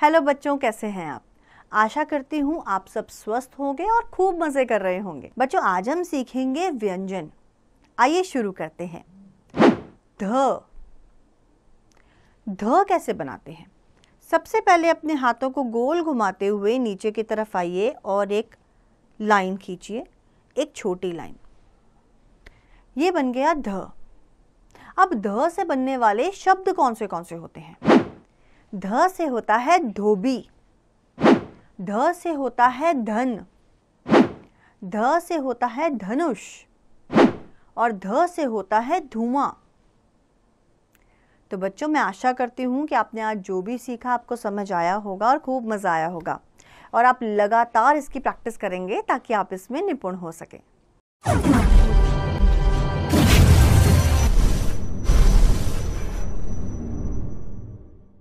hello बच्चों कैसे हैं आप आशा करती हूँ आप सब स्वस्थ होंगे और खूब मज़े कर रहे होंगे बच्चों आज हम सीखेंगे व्यंजन आइए शुरू करते हैं ध ध कैसे बनाते हैं सबसे पहले अपने हाथों को गोल घुमाते हुए नीचे की तरफ आइए और एक लाइन खींचिए एक छोटी लाइन ये बन गया ध अब ध से बनने वाले शब्द कौन से कौन से होते हैं ध से होता है धोबी ध से होता है धन ध से होता है धनुष और ध से होता है धुआं तो बच्चों मैं आशा करती हूँ कि आपने आज जो भी सीखा आपको समझ आया होगा और खूब मज़ा आया होगा और आप लगातार इसकी प्रैक्टिस करेंगे ताकि आप इसमें निपुण हो सकें